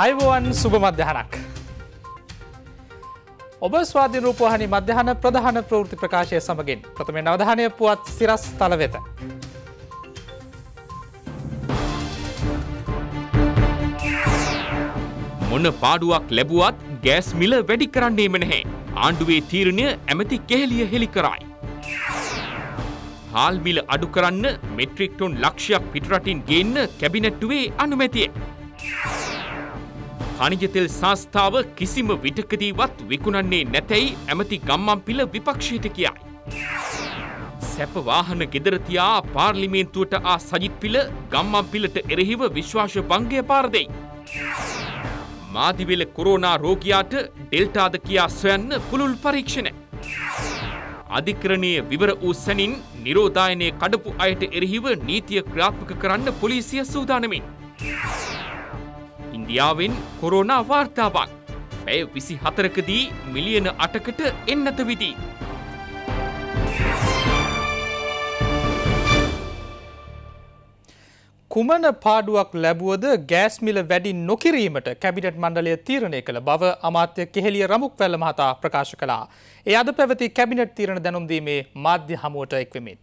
අයිබෝවන් සුභ මධ්‍යහනක්. ඔබ ස්වාධී රූපහනි මධ්‍යහන ප්‍රධාන ප්‍රෘති ප්‍රකාශය සමගින් ප්‍රථම නවධානය පුවත් සිරස් තල වෙත. මොන පාඩුවක් ලැබුවත් ගෑස් මිල වැඩි කරන්නේ මෙනෙහේ. ආණ්ඩුවේ තීරණය ඇමති කෙහෙලිය හෙළි කරයි. හාල් මිල අඩු කරන්න මෙට්‍රික්ටොන් ලක්ෂයක් පිටරටින් ගේන්න කැබිනැට්ටුවේ අනුමැතිය. ખනිජතෙල් සංස්ථාව කිසිම විටකදීවත් විකුණන්නේ නැතැයි ඇමති ගම්මන්පිල විපක්ෂයට කියයි. සැප වාහන ගෙදරතියා පාර්ලිමේන්තුවට ආ සජිත්පිල ගම්මන්පිලට එරෙහිව විශ්වාශ භංගය පාරදෙයි. මාදිවෙල කොරෝනා රෝගයාට ඩෙල්ටාද කියා සොයන්න පුළුල් පරීක්ෂණ. අධිකරණය විවර වූ සැනින් නිරෝධායනය කඩපු අයට එරෙහිව නීතිය ක්‍රාත්මක කරන්න පොලිසිය සූදානමින්. ඉන්දියාවෙන් කොරෝනා වාර්තාවක්. පැය විසි හතරකදී මිලියන අටකට එන්නත විදී. කුමන පාඩුවක් ලැබුවද ගෑස්මිල වැඩි නොකිරීමට කැබිනට් මණ්ඩලය තීරණය කළ බව අමාත්‍ය කෙහෙලිය රමුක් වැල්ල මහතා ප්‍රකාශ කළා. එ අද පැවති කැබිනට් තීරණ දැනුම්දීමේ මාධ්‍ය හමුවට එක්වමින්.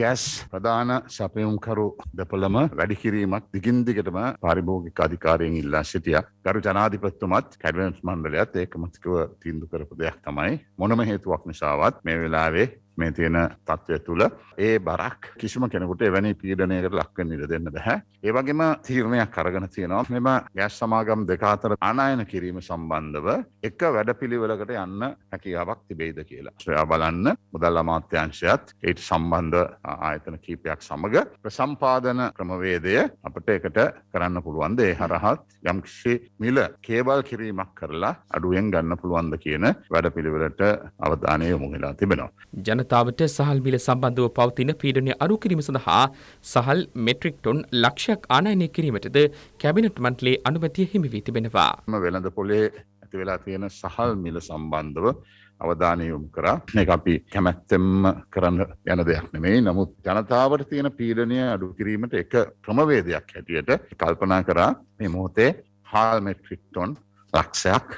ගෑස් ප්‍රධාන සැපයුම්කරු දෙපළම වැඩිකිරීමක් දිගින්දිගටම පාරිභෝගික අධිකාරයෙන් ඉල්ලා සිටිය. ගරු ජනාධිපත්තුමත් කැඩවස් මණ්ඩලයක්ත් ඒකමතිකව තිීන්දු කරපු දෙයක් තමයි මොනම හේතුවක් නිසාවත් මේ වෙලාවේ මේ තියෙන තත්ත්වය තුළ ඒ බරක් කිසිම කෙනෙකුට එවැනි පීඩනයකට ලක්වෙන් ඉඩ දෙන්න බැහැ. ඒවගේම තීරණයක් කරගෙන තියෙනවා මෙම ගෑස් සමාගම් දෙකාතර අනායන කිරීම සම්බන්ධව එක වැඩ පිළිවෙලකට යන්න හැකියාවක් තිබේද කියලා. ශ්‍රයා බලන්න මුදල් අමාත්‍යංශයත් ඒට සම්බන්ධ ආයතන කීපයක් සමඟ ප්‍රසම්පාදන ක්‍රමවේදය අපට එකට කරන්න පුළුවන්ද ඒ හරහත් යම්කිසි මිල කේබල් කිරීමක් කරලා අඩුවෙන් ගන්න පුළුවන්ද කියන වැඩ පිළිවෙලට අවධානය යොමුහිලා තිබෙනවා. ජන ජනතාවට සහල් මිල සම්බන්ධව පවතින පීඩනය අඩු කිරීම සඳහා සහල් මෙට්‍රික් ටොන් ලක්ෂයක් ආනයනය කිරීමටද කැබිනට් මන්ත්‍රලේ අනුමැතිය හිමි වී තිබෙනවා. වෙළඳ පොලේ ඇති වෙලා තියෙන සහල් මිල සම්බන්ධව අවධානය යොමු කරා. මේක අපි කැමැත්තෙන්ම කරන්න යන දෙයක් නෙමෙයි. නමුත් ජනතාවට තියෙන පීඩනය අඩු කිරීමට එක ක්‍රමවේදයක් හැටියට කල්පනා කරා මේ මොහොතේ හාල් මෙට්‍රික් ටොන් ලක්ෂයක්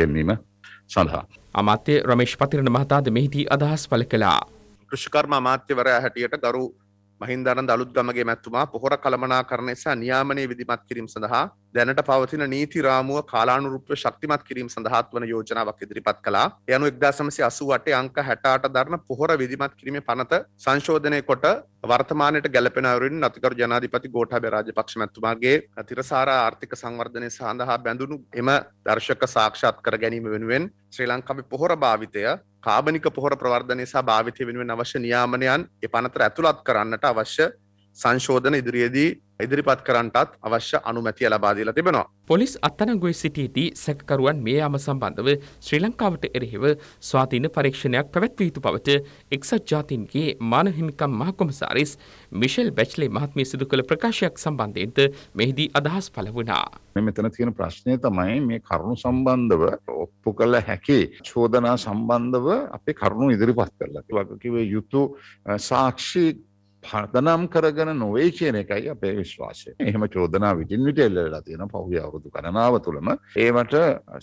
ගෙන්වීම සඳහා. අමාත්‍ය රමේශ් පතිරණ මහතාද මෙහිදී අදහස් පළ කළා. කෘෂිකර්ම අමාත්‍යවරයා හැටියට ගරු මහින්දරන් දළුත්ගමගේ මැත්තුමා පොහොර කළමනා කරන නිසා නියාමනය විදිමත් කිරීම සඳහා දැනට පවතින නීති රාමුව කාලානුරුප ශක්තිමත් කිරීම සඳහත් වන යෝජනාවක් ඉදිරිපත් කලා යනු එක්දාසමසි අසුවට අංක හැටාට ධර්ම පොහොර විදිමත් කිරීම පනත සංශෝධනය කොට වර්තමානයට ගැලපෙනවරින් අතිකර ජනාධිපති ගෝඨාභය රාජපක්ෂ මැතිතුමාගේ තිරසාර ආර්ථික සංවර්ධනය සඳහා බැඳුණු එම දර්ශක සාක්ෂාත් කර ගැනීම වෙනුවෙන් ශ්‍රී ලංකාවේ පොහොර භාවිතය කාබනික පොහොර ප්‍රවර්ධනය සහ භාවිතය වෙනුවෙන් අවශ්‍ය නියාමනයන් එපනතර ඇතුළත් කරන්නට අවශ්‍ය සංශෝධන ඉදිරියේදී ඉදිරිපත් කරන්නටත් අවශ්‍ය අනුමැතිය ලබාදීලා තිබෙනවා. පොලිස් අත්තනගොයි සිටියේදී සැකකරුවන් මේ යාම සම්බන්ධව ශ්‍රී ලංකාවට එරෙහිව ස්වාධීන පරීක්ෂණයක් පැවැත්විය යුතු බවට එක්සත් ජාතීන්ගේ මානව හිමිකම් මහකොමසාරිස් මිෂෙල් බැච්ලේ මහත්මිය සිදු කළ ප්‍රකාශයක් සම්බන්ධයෙන්ද මෙහිදී අදහස් පළ වුණා. මෙතන තියෙන ප්‍රශ්නය තමයි මේ කරුණු සම්බන්ධව ඔප්පු කළ හැකි චෝදනා සම්බන්ධව අපේ කරුණු ඉදිරිපත් කරලා. වගකිව යුතු සාක්ෂි පදනම් කරගෙන නොවේ කියන එකයි අපේ විශ්වාසය. එහෙම චෝදනා විටින් විට එල්ලලා තියෙන පහුගිය අවුරුදු ගණනාව තුළම ඒවට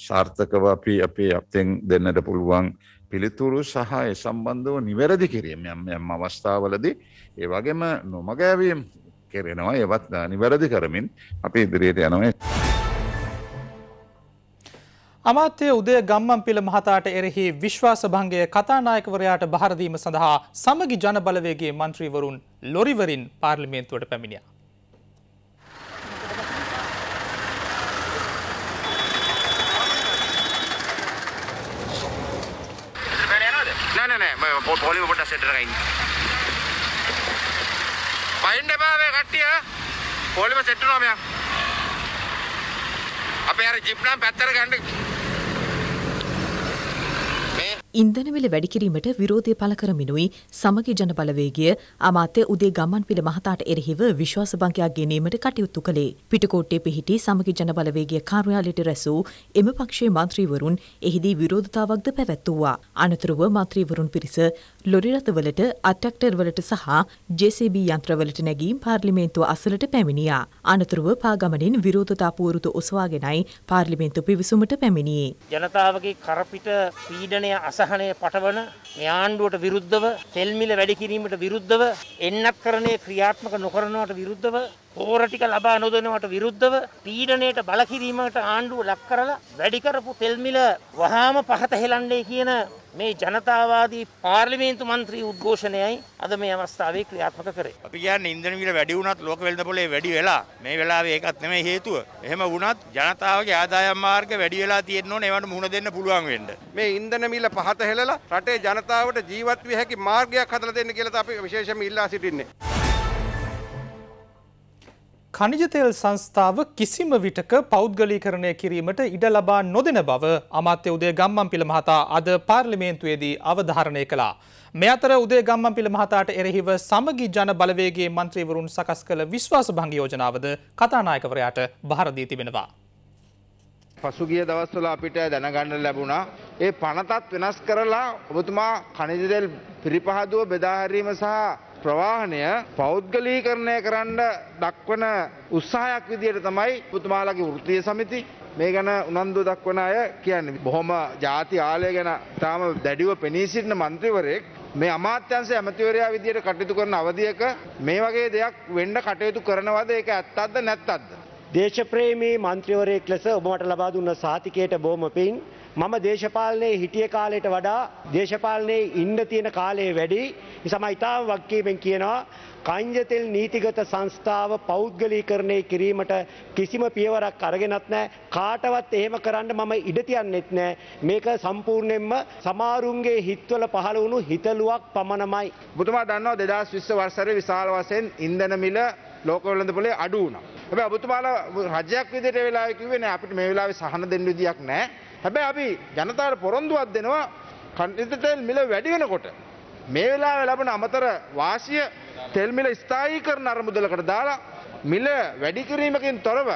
සාර්ථකව අපි අපේ අත්ෙන් දෙන්නට පුළුවන් පිළිතුරු සහ ඒ සම්බන්ධව නිවැරදි කිරීම යම් යම් අවස්ථාවලදී ඒ වගේම නොමගෑවීම් කෙරෙනවා ඒවත් නිවැරදි කරමින් අපි ඉදිරියට යනවා. අමාත්‍ය උදය ගම්මන්පිල මහතාට එරෙහි විශ්වාස භංගය කතානායකවරයාට භාරදීම සඳහා සමගි ජනබලවේගේ මන්ත්‍රීවරුන් ලොරිවරින් පාර්ලිමේන්තුවට පැමිණියා. නෑ පොලි පොට සෙටරයි පයින්ඩ බාවේ කට්ටිය පොලිම සෙට්ටනෝමයක් අපේ අර ජිප්නම් පැත්තර ගණ්ඩ ඉන්ධනවිල වැඩිකිරීමට විරෝධය පළ කරමිනුයි සමගි ජනබලවේගය අමාත්‍ය උදේ ගමන්විල මහතාට එරෙහිව විශ්වාසභංගයක් ගෙනීමට කටයුතු කළේ. පිටකෝට්ටේ පිහිටි සමගි ජනබලවේගය කාර්යාලයට රැසූ එම පක්ෂයේ මන්ත්‍රීවරුන් එහිදී විරෝධතාවක්ද පැවැත්වූවා. අනතුරුව මන්ත්‍රීවරුන් පිරිස ලොරි රථවලට අට්‍රැක්ටර්වලට සහ JCB යන්ත්‍රවලට නැගී පාර්ලිමේන්තුව අසලට පැමිණියා. අනතුරුව පාගමනින් විරෝධතා පුවරුතු ඔසවාගෙනයි පාර්ලිමේන්තු පිවිසුමට පැමිණියේ. ජනතාවගේ කරපිට පීඩනය අස අසහනය පටවන මේ ආණ්ඩුවට විරුද්ධව තෙල් මිල වැඩි කිරීමට විරුද්ධව එන්නත්කරණය ක්‍රියාත්මක නොකරනවට විරුද්ධව පෝර ටික ලබා නොදෙනවට විරුද්ධව පීඩණයට බල කිරීමකට ආණ්ඩුව ලක් කරලා වැඩි කරපු තෙල් මිල වහාම පහත හෙලන්නේ කියන මේ ජනතාවාදී පාර්ලිමේන්තු මන්ත්‍රී උද්ඝෝෂණයයි අද මේ අවස්ථාවේ ක්‍රියාත්මක කරේ. අපි කියන්නේ ඉන්ධන මිල වැඩි වුණත් ලෝක වෙළඳපොලේ වැඩි වෙලා මේ වෙලාවේ ඒකත් නෙමෙයි හේතුව. එහෙම වුණත් ජනතාවගේ ආදායම් මාර්ග වැඩි වෙලා තියෙන්න ඕනේ ඒවට මුහුණ දෙන්න පුළුවන් වෙන්න. මේ ඉන්ධන මිල පහත හෙලලා රටේ ජනතාවට ජීවත් විය හැකි මාර්ගයක් හදලා දෙන්න කියලා අපි විශේෂයෙන්ම ඉල්ලා සිටින්නේ. කනිජතෙල් සංස්ථාව කිසිම විටක පෞද්ගලීකරණය කිරීමට ඉඩ ලබා නොදෙන බව අමාත්‍ය උදේ ගම්මන් පිළ මහතා අද පාර්ලිමේන්තුවේදී අවධාරණය කළා. මෙ අතර උදේ ගම්මන් පිළ මහතාට එරෙහිව සමගි ජන බලවේගේ මන්ත්‍රීවරුන් සකස් කළ විශ්වාස භංග යෝජනාවද කතානායකවරයාට භාර දී තිබෙනවා. පසුගිය දවස්වල අපිට දැනගන්න ලැබුණා ඒ පනතත් වෙනස් කරලා ඔබතුමා කනිජතෙල් පිරිපහදුව බෙදා හැරීම සහ ප්‍රවාහනය පෞද්ගලීකරණය කරන්න දක්වන උත්සාහයක් විදියට තමයි පුතුමාලගේ වෘත්තීය සමිති මේ ගැන උනන්දු දක්වන අය කියන්නේ. බොහොම ජාති ආලය ගැන තාම දැඩිව පෙනී සිටින මන්ත්‍රීවරයෙක් මේ අමාත්‍යංශ ඇමතිවරයා විදියට කටයුතු කරන අවධියක මේ වගේ දෙයක් වෙන්න කටයුතු කරනවද ඒක ඇත්තක්ද නැත්තක්ද දේශප්‍රේමී මන්ත්‍රීවරයෙක් ලෙස ඔබ මට ලබා දුන්න සහතිකයට බොහොම පිං මම දේශපාලනයේ හිටිය කාලයට වඩා දේශපාලනයේ ඉන්න තියෙන කාලයේ වැඩි නිසම ඉතාම වක්කීමෙන් කියනවා කංජතෙල් නීතිගත සංස්ථාව පෞද්ගලීකරණය කිරීමට කිසිම පියවරක් අරගෙනත් නෑ කාටවත් එහෙම කරන්න මම ඉඩතියන්නෙත් නෑ මේක සම්පූර්ණයෙන්ම සමාරුන්ගේ හිත්වල පහළ වුණු හිතලුවක් පමණමයි. බුතුමා දන්නවා දෙදස් විස්ස වර්සර විශාල වසයෙන් ඉන්දන මිල ලෝකවලඳ පොලේ අඩුවන. ඇ අබතුමාල රජයක් විදිට වෙලාකිවෙන අපිට මේ වෙලාව සහන දෙන්න විදියක් නෑ හැබැයි අපි ජනතාවට පොරොන්දුවක් දෙනවා කනිත තෙල් මිල වැඩි වෙනකොට මේ වෙලාවේ ලැබෙන අමතර වාසිය තෙල් මිල ස්ථායී කරන අරමුදලකට දාලා මිල වැඩි කිරීමකින් තොරව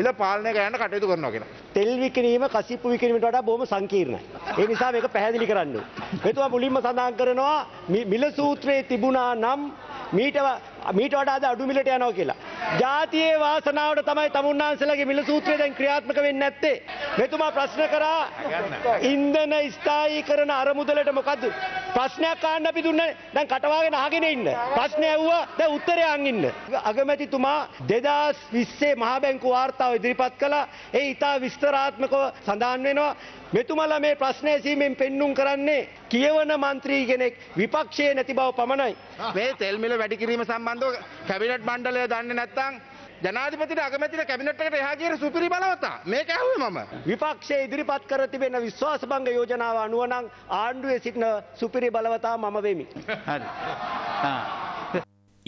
මිල පාලනය කරන්න කටයුතු කරනවා කියලා. තෙල් විකිණීම කසිප්පු විකිණීමට වඩා බොහොම සංකීර්ණයි. ඒ නිසා මේක පැහැදිලි කරන්න. මෙතුමා මුලින්ම සඳහන් කරනවා මිල සූත්‍රයේ තිබුණා නම් මීට මීට වඩාද අඩුමිලට යනවා කියලා. ජාතියේ වාසනාවට තමයි තමුන්නාන්සලගේ මිල සූත්‍රය දැන් ක්‍රියාත්මක වෙන්නේ නැත්තේ. මෙතුමා ප්‍රශ්න කරා ඉන්ධන ස්ථායී කරන අරමුදලට මොකද්ද? ප්‍රශ්නයක් අහන්න අපි දුන්නේ දැන් කටවාගෙන අහගෙන ඉන්න. ප්‍රශ්න ඇහුවා දැන් උත්තරය අන් ඉන්න. අගමැතිතුමා 2020 මහ බැංකු වාර්තාව ඉදිරිපත් කළා. ඒ ඊටා විස්තරාත්මකව සඳහන් වෙනවා. මෙතුමලා මේ ප්‍රශ්නය සීමෙන් පෙන්නුම් කරන්නේ කියවන මන්ත්‍රී කෙනෙක් විපක්ෂයේ නැති බව පමණයි. මේ තෙල් මිල වැඩි කිරීම සම්බන්ධ සම්බන්ධව කැබිනට් මණ්ඩලය දන්නේ නැත්නම් ජනාධිපතිට අගමැතිට කැබිනට්කට එහා කියන සුපිරි බලවතා මේක ඇහුවේ මම විපක්ෂයේ ඉදිරිපත් කර තිබෙන විශ්වාසභංග යෝජනාව අනුව නම් ආණ්ඩුවේ සිටින සුපිරි බලවතා මම වෙමි හරි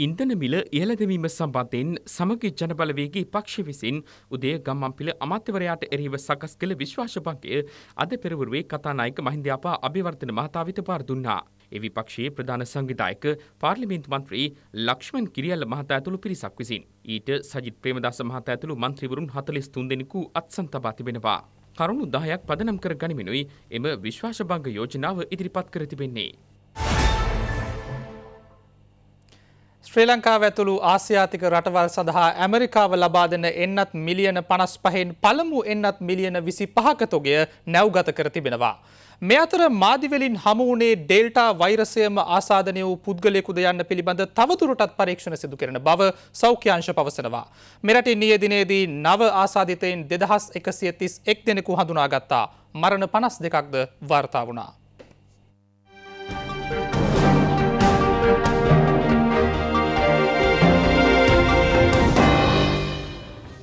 ඉන්ධන මිල ඉහළ දැමීම සම්බන්ධයෙන් සමගි ජනබලවේගී පක්ෂ විසින් උදේ ගම්මන්පිල අමාත්‍යවරයාට එරෙහිව සකස් කළ විශ්වාස බංකය අද පෙරවරුවේ කතානායක මහින්ද අපා අභිවර්ධන මහතා වෙත පාර දුන්නා. ඒ විපක්ෂයේ ප්‍රධාන සංවිධායක පාර්ලිමේන්තු මන්ත්‍රී ලක්ෂ්මන් කිරියල්ල මහතා ඇතුළු පිරිසක් විසින්. ඊට සජිත් ප්‍රේමදාස මහතා ඇතුළු මන්ත්‍රීවරුන් 43 දෙනෙකු අත්සන් තබා තිබෙනවා. කරුණු 10ක් පදනම් කර ගනිමිනුයි එම විශ්වාසභංග යෝජනාව ඉදිරිපත් කර තිබෙන්නේ. ශ්‍රී ලංකාව ඇතුළු ආසියාතික රටවල් සඳහා ඇමරිකාව ලබා දෙන එන්නත් මිලියන පනස් පහෙන් පළමු එන්නත් මිලියන විසි පහකතොගය නැව්ගත කර තිබෙනවා. මෙ අතර මාදිවෙලින් හමුවනේ ඩෙල්ටා වෛරසයම ආසාධනය වූ පුද්ගලයෙකුද යන්න පිළිබඳ තවතුරටත් පරීක්ෂණ සිදු කරන බව සෞඛ්‍යංශ පවසනවා. මෙරටි නියදිනේදී නව ආසාධිතයෙන් දෙදහස් එකසිය තිස් එක් දෙනෙකු හඳුනාගත්තා. මරණ පනස් දෙකක්ද වාර්තා වුණා.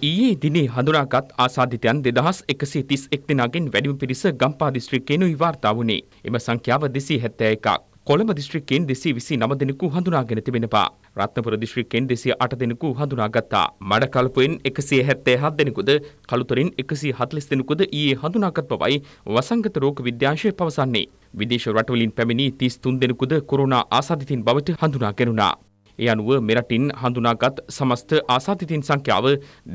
ඊයේ දිනේ හඳුනාගත් ආසාධිතයන් දෙදහස් එකසේ තිස් එක් දෙනාගෙන් වැඩිම පිරිස ගම්පා දිස්ත්‍රික්කේනුයි වාර්තා වුණේ. එම සංඛ්‍යාව දෙසී හැත්තෑ එකක්. කොළඹ දිස්ත්‍රික්කයෙන් දෙසී විසි නම දෙනෙකු හඳුනාගෙන තිබෙනවා. රත්නපුර දිස්ත්‍රික්කයෙන් දෙසිය අට දෙනෙකු හඳුනාගත්තා. මඩකල්පයෙන් එකසේ හැත්තෑ හත් දෙනෙකුද කළුතරින් එකසේ හතලිස් දෙනෙකුද ඊයේ හඳුනාගත් බවයි වසංගත රෝග විද්‍යාංශය පවසන්නේ. විදේශ රටවලින් පැමිණි තිස් තුන් දෙනෙකුද කොරෝනා ආසාධිතින් බවට හඳුනාගෙනුණා. ඒ අනුව මෙරටින් හඳුනාගත් සමස්ත ආසාධිතින් සංඛ්‍යාව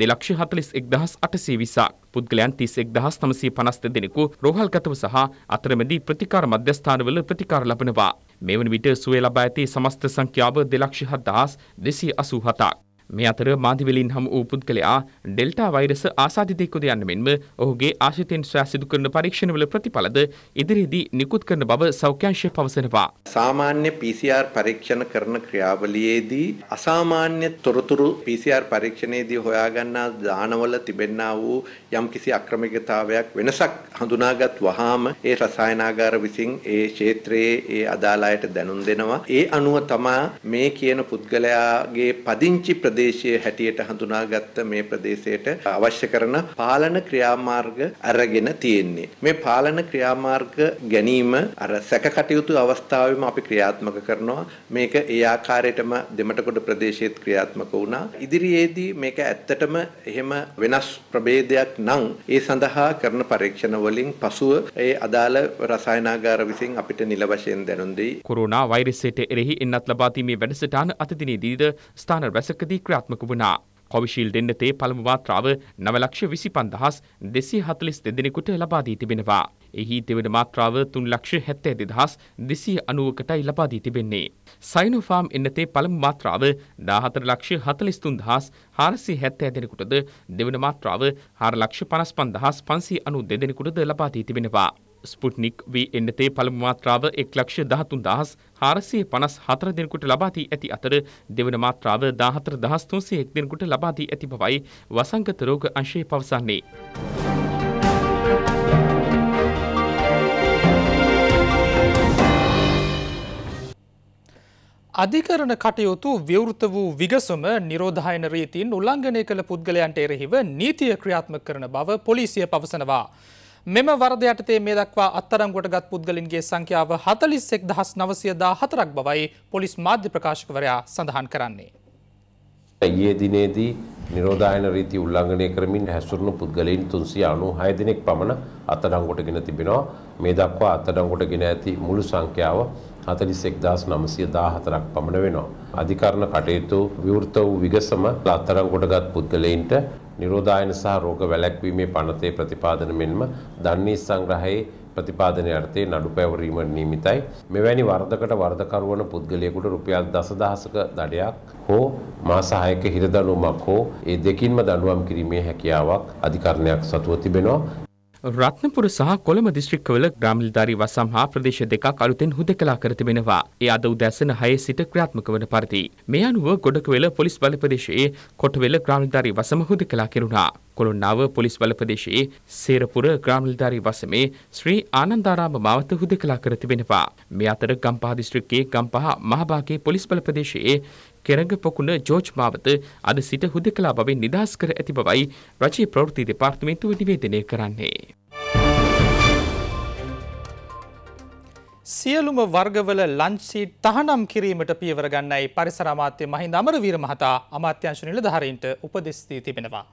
දෙලක්ෂ හතලිස් එක්දහස් අටසේ විසාක් පුද්ගලයන් තිස් එක්දහස් තමසී පනස් දෙදෙනෙකු රෝහල්ගතව සහ අතරමැදී ප්‍රතිකාර මධ්‍යස්ථානවල ප්‍රතිකාර ලබනවා. මෙවන විට සුවේ ලබා ඇති සමස්ත සංඛ්‍යාව දෙලක්ෂ හත්දහස් දෙසී අසූ හතාක්. මේ අතර මාධ්‍යවලින් හමු වූ පුද්ගලයා ඩෙල්ටා වෛරස ආසාදිතයෙකු ද යන්න මෙන්ම ඔහුගේ ආශ්‍රිතයන් සොයා සිදු කරන පරීක්ෂණවල ප්‍රතිඵලද ඉදිරියේදී නිකුත් කරන බව සෞඛ්‍යංශය පවසනවා. සාමාන්‍ය PCR පරීක්ෂණ කරන ක්‍රියාවලියේදී අසාමාන්‍ය තොරතුරු PCR පරීක්ෂණයේදී හොයාගන්නා දානවල තිබෙනා වූ යම්කිසි අක්‍රමිකතාවයක් වෙනසක් හඳුනාගත් වහාම ඒ රසායනාගාර විසින් ඒ ක්ෂේත්‍රයේ ඒ අදාළ අයට දැනුම් දෙනවා. ඒ අනුව තමා මේ කියන පුද්ගලයාගේ පදිංචි ප්‍රදේශ ප්‍රදේශයේ හැටියට හඳුනාගත්ත මේ ප්‍රදේශයට අවශ්‍ය කරන පාලන ක්‍රියාමාර්ග අරගෙන තියෙන්නේ. මේ පාලන ක්‍රියාමාර්ග ගැනීම අර සැකකටයුතු අවස්ථාවෙම අපි ක්‍රියාත්මක කරනවා. මේක ඒ ආකාරයටම දෙමටකොඩ ප්‍රදේශයේත් ක්‍රියාත්මක වුණා. ඉදිරියේදී මේක ඇත්තටම එහෙම වෙනස් ප්‍රභේදයක් නම් ඒ සඳහා කරන පරීක්ෂණ වලින් පසුව ඒ අදාළ රසායනාගාර විසින් අපිට නිල වශයෙන් දැනුම් දෙයි. කොරෝනා වෛරසයට එරෙහි එන්නත් ලබා දීමේ වැඩසටහන අතදිනේදීද ස්ථාන රැසකදී ක්‍රියාත්මක වුණා. කොවිශීල්ඩ් එන්නතේ පළමු මාත්‍රාව නව ලක්ෂ විසි පන්දහස් දෙසී හතලිස් දෙදෙනෙකුට ලබාදී තිබෙනවා. එහි දෙවන මාත්‍රාව තුන් ලක්ෂ හැත්ත ඇතිදහස් දෙසී අනුවකටයි ලබාදී තිබෙන්නේ. සයිනෝෆාම් එන්නතේ පළමු මාත්‍රාව දාහතර ලක්ෂ හතලිස්තුන් දහස් හාරසි හැත්ත ඇදෙනෙකුටද දෙවන මාත්‍රාව හාර ලක්ෂ පනස් පන්දහස් පන්සී අනු දෙදෙනෙකුටද ලබාදී තිබෙනවා. ස්පුට්නික් වී එන්නතේ පළමු මාත්‍රාව එක් ලක්ෂ දහතුන් දහස් හාරසිය පනස් හතර දෙනෙකුට ලබාදී ඇති අතර දෙවන මාත්‍රාව දාහතර දහස් තුන්සේ එක් දෙනෙකුට ලබාදී ඇති බවයි වසංගත රෝග අංශයේ පවසන්නේ. අධිකරණ කටයුතු විවෘත වූ විගසම නිරෝධායන රීතින් උල්ලංඝනය කළ පුද්ගලයන්ට එරෙහිව නීතිය ක්‍රියාත්මක කරන බව පොලිසිය පවසනවා. මෙම වරද යටතේ මේ දක්වා අත්තරංගුවට ගත් පුද්ගලින්ගේ සංඛ්‍යාව හතලිස්සෙක් දහස් නවසයදා හතරක් බවයි පොලිස් මාධ්‍ය ප්‍රකාශකවරයා සඳහන් කරන්නේ. ඇයේ දිනේදී නිරෝධායන රීති උල්ලංඝනය කරමින් හැසුරුණු පුද්ගලයන් 396 දෙනෙක් පමණ අත්අඩංගුවටගෙන තිබෙනවා. මේ දක්වා අත්අඩංගුවටගෙන ඇති මුළු සංඛ්‍යාව 41914ක් පමණ වෙනවා. අධිකරණ කටයුතු විවෘත වූ විගසම අත්අඩංගුවටගත් පුද්ගලයන්ට නිරෝධායන සහ රෝග වැළැක්වීමේ පනතේ ප්‍රතිපාදන මෙන්ම දන්නේ සංග්‍රහයේ ප්‍රතිපාදන යටතේ නඩු පැවරීම නියමිතයි. මෙවැනි වරදකට වරදකරුවන පුද්ගලයෙකුට රුපියල් දසදහසක දඩයක් හෝ මාස 6ක හිරදඬුවමක් හෝ ඒ දෙකින්ම දඬුවම් කිරීමේ හැකියාවක් අධිකරණයක් සතුව තිබෙනවා. රත්නපුර සහ කොළඹ දිස්ත්‍රික්කවල ග්‍රාමනිලධාරී වසම් හා ප්‍රදේශ දෙකක් අලුතෙන් හුදකලා කර තිබෙනවා. ඒ අද උදැසන 6 සිට ක්‍රියාත්මක වන පරිදි. මේ අනුව ගොඩකවේල පොලිස් බල ප්‍රදේශයේ කොටවේල ග්‍රාමනිලධාරී වසම හුදකලා කෙරුණා. කොළොන්නාව පොලිස් බල ප්‍රදේශයේ සේරපුර ග්‍රාමනිලධාරී වසමේ ශ්‍රී ආනන්දාරාම මාවත හුදකලා කර තිබෙනවා. මේ අතර ගම්පහ දිස්ත්‍රික්කයේ ගම්පහ මහභාගයේ පොලිස් බල ප්‍රදේශයේ කෙරඟ පොකුණ ජෝජ් මාවත අද සිට හුදකලා බවෙන් නිදහස් කර ඇති බවයි රජයේ ප්‍රවෘත්ති දෙපාර්තමේන්තුව නිවේදනය කරන්නේ. සියලුම වර්ගවල ලංචී තහනම් කිරීමට පියවර ගන්නයි පරිසර අමාත්‍ය මහින්ද අමරවීර මහතා අමාත්‍යංශ නිලධාරීන්ට උපදෙස් දී තිබෙනවා.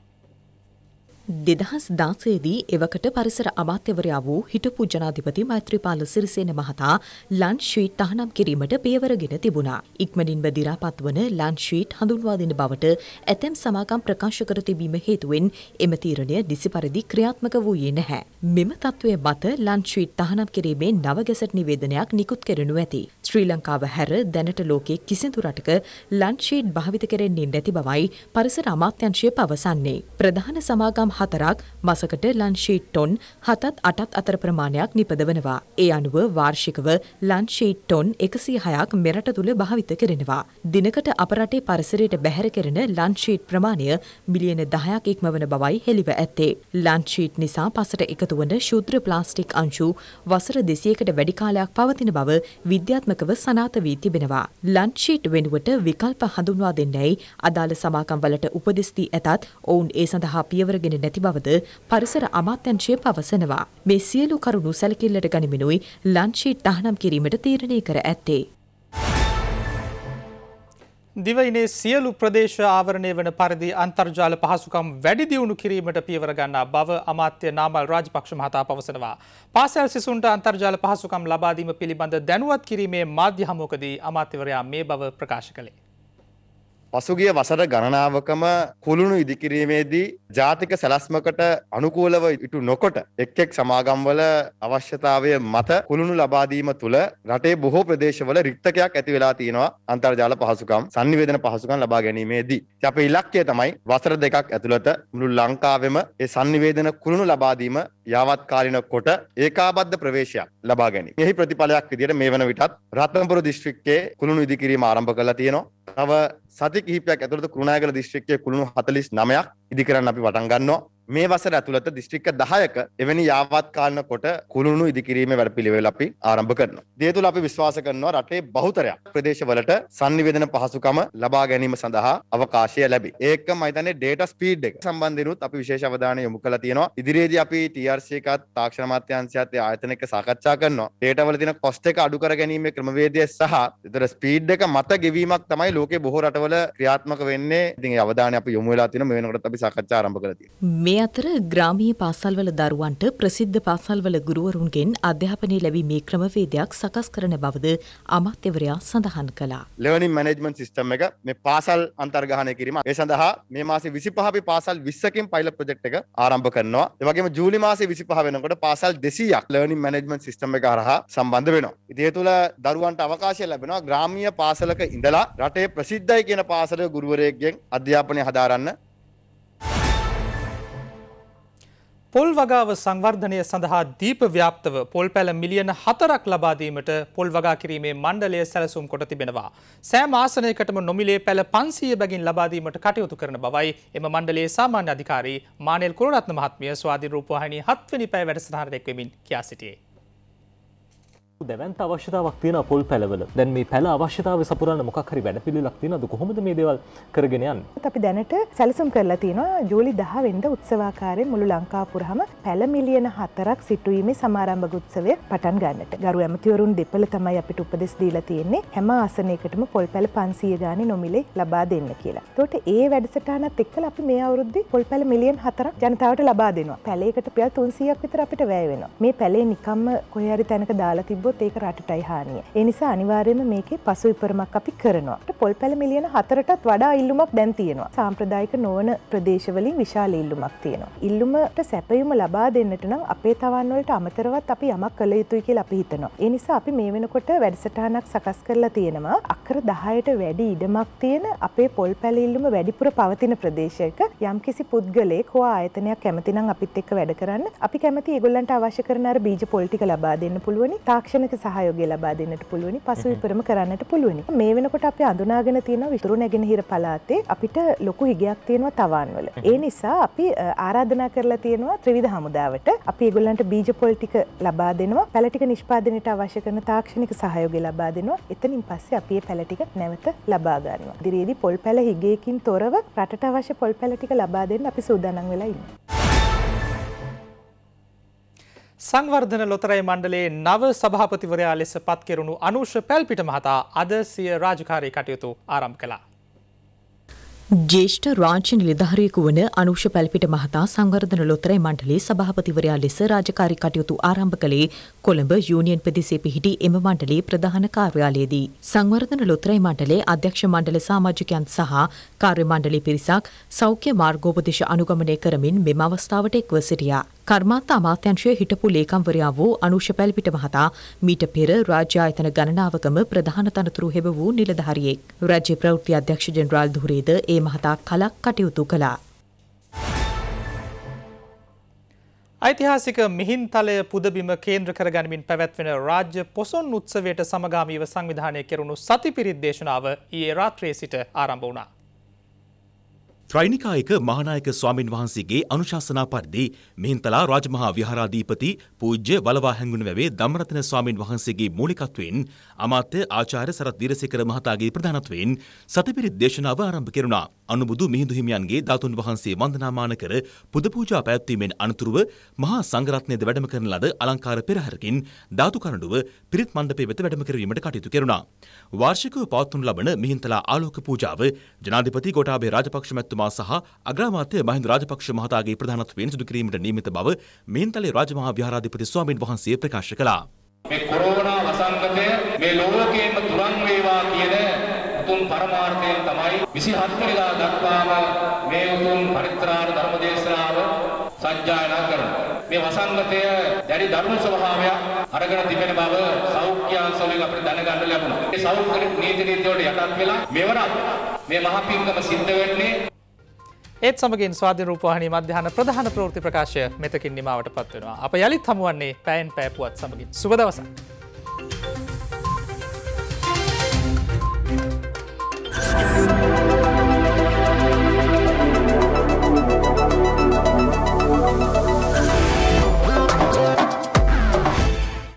දෙදහස් දාසයේදී එවකට පරිසර අමාත්‍යවරයා වූ හිටපු ජනාධිපති මෛත්‍රීපාල සිරිසේන මහතා ලන්ශ්වීට් තහනම් කිරීමට පියවරගෙන තිබුණා. ඉක්මනින්ම දිරාපත් වන ලන්ශ්වීට් හඳුන්වා දෙන බවට ඇතැම් සමාගම් ප්‍රකාශ කර තිබීම හේතුවෙන් එම තීරණය නිසි පරිදි ක්‍රියාත්මක වූයේ නැහැ. මෙම තත්ත්වය බත ලන්ශ්‍රී තහනම් කිරීමේ නවගැසට නිවේදනයක් නිකුත් කරනු ඇති. ශ්‍රී ලංකාව හැර දැනට ලෝකේ කිසිදු රටක ලන්ශීට් භාවිත කරෙන්නේ නැති බවයි පරිසර අමාත්‍යංශය පවසන්නේ. ප්‍රධාන සමාගම් හතරක් මසකට ලන්ශීට් ටොන් හතත් අටත් අතර ප්‍රමාණයක් නිපදවනවා. ඒ අනුව වාර්ෂිකව ලන්ශීට් ටොන් එකසි හයක් මෙරට තුළ භාවිත කරෙනවා. දිනකට අපරටේ පරිසරයට බැහැර කරන ලන්ශීට් ප්‍රමාණය මිලියන දහයක් ඉක්මවන බවයි හෙළිව ඇත්තේ. ලන්ශීට් නිසා පසට එකතු එකතු වන ශුද්‍ර ප්ලාස්ටික් අංශු වසර දෙසියකට වැඩි කාලයක් පවතින බව විද්‍යාත්මකව සනාත වී තිබෙනවා. ලන්චීට් වෙනුවට විකල්ප හඳුන්වා දෙන්නැයි අදාළ සමාකම් වලට උපදෙස් දී ඇතත් ඔවුන් ඒ සඳහා පියවරගෙන නැති බවද පරිසර අමාත්‍යංශය පවසනවා. මේ සියලු කරුණු සැලකිල්ලට ගනිමිනුයි ලන්චීට් තහනම් කිරීමට තීරණය කර ඇත්තේ. දිවයිනේ සියලු ප්‍රදේශ ආවරණය වන පරිදි අන්තර්ජාල පහසුකම් වැඩි දියුණු කිරීමට පියවර ගන්නා බව අමාත්‍ය නාමල් රාජපක්ෂ මහතා පවසනවා. පාසල් සිසුන්ට අන්තර්ජාල පහසුකම් ලබා දීම පිළිබඳ දැනුවත් කිරීමේ මාධ්‍ය හමුවකදී අමාත්‍යවරයා මේ බව ප්‍රකාශ කළේ. පසුගිය වසර ගණනාවකම කුළුණු ඉදිකිරීමේදී ජාතික සැලස්මකට අනුකූලව ඉටු නොකොට එක් එක් සමාගම්වල අවශ්‍යතාවය මත කුළුණු ලබාදීම තුළ රටේ බොහෝ ප්‍රදේශවල රික්තකයක් ඇති වෙලා තියෙනවා අන්තර්ජාල පහසුකම් සංනිවේදන පහසුකම් ලබා ගැනීමේදී. අපේ ඉලක්කය තමයි වසර දෙකක් ඇතුළත මුළු ලංකාවෙම ඒ සංනිවේදන කුළුණු ලබාදීම යාවත්කාලින කොට ඒකාබද්ධ ප්‍රවේශයක් ලබා ගැනීම. එහි ප්‍රතිඵලයක් විදිහට මේ වන විටත් රත්නපුර දිස්ත්‍රික්කයේ කුළුණු ඉදිකිරීම ආරම්භ කරලා තියෙනවා. තව සති කිහිපයක් ඇතුළත කුරුණෑගල දිස්ත්‍රික්කයේ කුළුණු 49ක් ඉදිකරන්න අපි පටන් ගන්නවා. මේ වසර ඇතුළත දිස්ත්‍රික්ක 10ක එවැනි යාවත්කාලන කොට කුළුණු ඉදිකිරීමේ වැඩපිළිවෙල අපි ආරම්භ කරනවා. දේ තුල අපි විශ්වාස කරනවා රටේ බහුතරයක් ප්‍රදේශවලට sannivedana පහසුකම ලබා ගැනීම සඳහා අවකාශය ලැබේ. ඒක මම හිතන්නේ data speed එක සම්බන්ධිනුත් අපි විශේෂ අවධානය යොමු කරලා තියෙනවා. ඉදිරියේදී අපි TRC එකත් තාක්ෂණ අමාත්‍යාංශයත් ඒ ආයතන එක්ක සාකච්ඡා කරනවා. data වල තියෙන cost එක අඩු කර ගැනීමේ ක්‍රමවේදය සහ ඒතර speed එක මත ගෙවීමක් තමයි ලෝකේ බොහෝ රටවල ක්‍රියාත්මක වෙන්නේ. ඉතින් ඒ අවධානය අපි යොමු වෙලා තියෙනවා. මේ වෙනකොටත් අපි සාකච්ඡා ආරම්භ කරලා තියෙනවා. අතර ග්‍රාමීය පාසල්වල දරුවන්ට ප්‍රසිද්ධ පාසල්වල ගුරුවරුන්ගෙන් අධ්‍යාපනය ලැබීමේ ක්‍රමවේදයක් සකස් කරන බවද අමාත්‍යවරයා සඳහන් කළා. ලර්නින් මැනේජ්මන්ට් සිස්ටම් එක මේ පාසල් අන්තර්ගාහනය කිරීම. ඒ සඳහා මේ මාසේ 25 අපි පාසල් 20කින් පයිලට් ප්‍රොජෙක්ට් එක ආරම්භ කරනවා. ඒ වගේම ජූලි මාසේ 25 වෙනකොට පාසල් 200ක් ලර්නින් මැනේජ්මන්ට් සිස්ටම් එක හරහා සම්බන්ධ වෙනවා. ඉතින් ඒ තුළ දරුවන්ට අවකාශය ලැබෙනවා ග්‍රාමීය පාසලක ඉඳලා රටේ ප්‍රසිද්ධයි කියන පාසලක ගුරුවරයෙක්ගෙන් අධ්‍යාපනය හදාරන්න පොල් වගාව සංවර්ධනය සඳහා දීප ව්‍යාප්තව පොල් පැල මිලියන හතරක් ලබාදීමට පොල් වගා කිරීමේ මණ්ඩලය සැලසුම් කොට තිබෙනවා. සෑම ආසනයකටම නොමිලේ පැල පන්සිය බැගින් ලබාදීමට කටයුතු කරන බවයි එම මණ්ඩලේ සාමාන්‍ය අධිකාරී මානෙල් කුරරත්න මහත්මිය ස්වාධීරූපවාහිනී හත්වනි පැය වැඩසටහනට එක්වෙමින් කියා සිටියේ. දැවන්ත අවශ්‍යතාවක් තියෙන පොල් පැලවල දැන් මේ පැල අවශ්‍යතාව සපුරන්න මොකක් හරි වැඩ පිළිලක් තියෙනද කොහොමද මේ දේවල් කරගෙන යන්නේ අපි දැනට සැලසුම් කරලා තියෙනවා ජූලි 10 වෙනිදා උත්සවාකාරයෙන් මුළු ලංකාව පුරාම පැල මිලියන 4ක් සිටුවීමේ සමාරම්භක උත්සවය පටන් ගන්නට ගරු ඇමතිවරුන් දෙපළ තමයි අපිට උපදෙස් දීලා තියෙන්නේ හැම ආසනයකටම පොල් පැල 500 ගානේ නොමිලේ ලබා දෙන්න කියලා. එතකොට ඒ වැඩසටහනත් එක්කලා අපි මේ අවුරුද්දේ පොල් පැල මිලියන් 4ක් ජනතාවට ලබා දෙනවා. පැලයකට ප්‍රිය 300ක් විතර අපිට වැය වෙනවා. මේ පැලේ නිකම්ම කොහේ හරි තැනක දාලා තිබ්බොත් ගත්තොත් ඒක රටටයි හානිය. ඒ නිසා අනිවාර්යයෙන්ම මේකේ පසු විපරමක් අපි කරනවා. පොල් පැල මිලියන 4ටත් වඩා ඉල්ලුමක් දැන් තියෙනවා. සාම්ප්‍රදායික නොවන ප්‍රදේශවලින් විශාල ඉල්ලුමක් තියෙනවා. ඉල්ලුමට සැපයුම ලබා දෙන්නට නම් අපේ තවන් වලට අමතරවත් අපි යමක් කළ යුතුයි කියලා අපි හිතනවා. ඒ නිසා අපි මේ වෙනකොට වැඩසටහනක් සකස් කරලා තියෙනවා. අක්කර 10ට වැඩි ඉඩමක් තියෙන අපේ පොල් පැල ඉල්ලුම වැඩිපුර පවතින ප්‍රදේශයක යම්කිසි පුද්ගලයෙක් හෝ ආයතනයක් කැමති නම් අපිත් එක්ක වැඩ කරන්න. අපි කැමති ඒගොල්ලන්ට අවශ්‍ය කරන අර බීජ පොල් ටික ලබා දෙන්න පුළුවනි. තාක්ෂණ තාක්ෂණක සහයෝගය ලබා දෙන්නට පුළුවනි පසුවිපරම කරන්නට පුළුවනි. මේ වෙනකොට අපි අඳුනාගෙන තියෙන විතුරු නැගෙනහිර පලාතේ අපිට ලොකු හිගයක් තියෙනවා තවන්වල. ඒ නිසා අපි ආරාධනා කරලා තියෙනවා ත්‍රවිධ හමුදාවට අපි ගොල්ලන්ට බීජ පොල්ටික ලබා දෙනවා පැලටික නිෂ්පාදනයට අවශ්‍ය කරන තාක්ෂණික සහයෝග ලබා දෙනවා එතනින් පස්සේ අපේ පැලටික නැවත ලබාගන්නවා. දිරියේදී පොල් පැල හිගයකින් තොරව රටට අවශ්‍ය පොල් පැලටික ලබා දෙන්න අපි සූදානම් වෙලා ඉන්නවා. සංවර්ධන ලොතරයි මණ්ඩලේ නව සභාපතිවරයා ලෙස පත්කෙරුණු අනුෂ පැල්පිට මහතා අද සිය රාජකාරී කටයුතු ආරම්භ කළා. ජේෂ්ඨ රාජ්‍ය නිලධාරියෙකු වන අනුෂ පැල්පිට මහතා සංවර්ධන ලොතරැයි මණ්ඩලේ සභාපතිවරයා ලෙස රාජකාරී කටයුතු ආරම්භ කළේ කොළඹ යුනියන් ප්‍රදේශයේ පිහිටි එම මණ්ඩලේ ප්‍රධාන කාර්යාලයේදී. සංවර්ධන ලොතරැයි මණ්ඩලේ අධ්‍යක්ෂ මණ්ඩල සමාජිකයන් සහ කාර්ය මණ්ඩලයේ පිරිසක් සෞඛ්‍ය මාර්ගෝපදේශ අනුගමනය කරමින් මෙම අවස්ථාවට එක්ව සිටියා. කර්මාන්ත අමාත්‍යංශයේ හිටපු ලේකම්වරයා වූ අනුෂ පැල්පිට මහතා මීට පෙර රාජ්‍ය ආයතන ගණනාවකම ප්‍රධාන තනතුරු හෙබ වූ නිලධාරියෙක්. රාජ්‍ය ප්‍රවෘත්ති අධ්‍යක්ෂ ජෙනරාල් දුරේද ඒ මහතා කලක් කටයුතු කළා. ඓතිහාසික මිහින්තලය පුදබිම කේන්ද්‍ර කරගනිමින් පැවැත්වෙන රාජ්‍ය පොසොන් උත්සවයට සමගාමීව සංවිධානය කෙරුණු සති පිරිත් දේශනාව ඊයේ රාත්‍රියේ සිට ආරම්භ වුණා. ත්‍රෛනිකායක මහානායක ස්වාමින් වහන්සේගේ අනුශාසනා පරිදි මිහින්තලා රාජමහා විහාරාධිපති පූජ්‍ය වලවා හැඟුණ වැවේ ධම්මරතන ස්වාමින් වහන්සේගේ මූලිකත්වයෙන් අමාත්‍ය ආචාර්ය සරත් දීරසේකර මහතාගේ ප්‍රධානත්වයෙන් සතිපිරිත් දේශනාව ආරම්භ කෙරුණා. අනුබුදු මිහිඳු හිමියන්ගේ ධාතුන් වහන්සේ වන්දනාමාන කර පුද පූජා පැවැත්වීමෙන් අනතුරුව මහා සංඝරත්නයේද වැඩම කරන ලද අලංකාර පෙරහැරකින් ධාතු කරඬුව පිරිත් මණ්ඩපයේ වෙත වැඩම කිරීමට කටයුතු කෙරුණා. වාර්ෂිකව පවත්වනු ලබන මිහින්තලා ආලෝක පූජාව ජනාධිපති ගෝඨාභය රාජපක්ෂ මැතිතුමා රාජතුමා සහ අග්‍රාමාත්‍ය මහින්ද රාජපක්ෂ මහතාගේ ප්‍රධානත්වයෙන් සිදු කිරීමට නියමිත බව මේන්තලේ රාජමහා විහාරාධිපති ස්වාමින් වහන්සේ ප්‍රකාශ කළා. මේ කොරෝනා වසංගතය මේ ලෝකයේම තුරන් වේවා කියන උතුම් පරමාර්ථයෙන් තමයි 27 වෙනිදා දක්වාම මේ උතුම් පරිත්‍රාණ ධර්ම දේශනාව සජ්ජායනා කරනවා. මේ වසංගතය දැඩි දරුණු ස්වභාවයක් අරගෙන තිබෙන බව සෞඛ්‍යාංශවලින් අපිට දැනගන්න ලැබුණා. ඒ සෞඛ්‍ය නීති නීති වලට යටත් වෙලා මෙවරත් මේ මහ පින්කම සිද්ධ වෙන්නේ ඒත් සමගින් ස්වාධ රූපහනි මධ්‍යහන ප්‍රධාන ප්‍රෘති ප්‍රකාශය මෙතකින් නිමාවට පත්වෙනවා අප යළිත් හමුවන්නේ පැයින් පැපුවත් සමගින් සුබදවසක්. Thank you.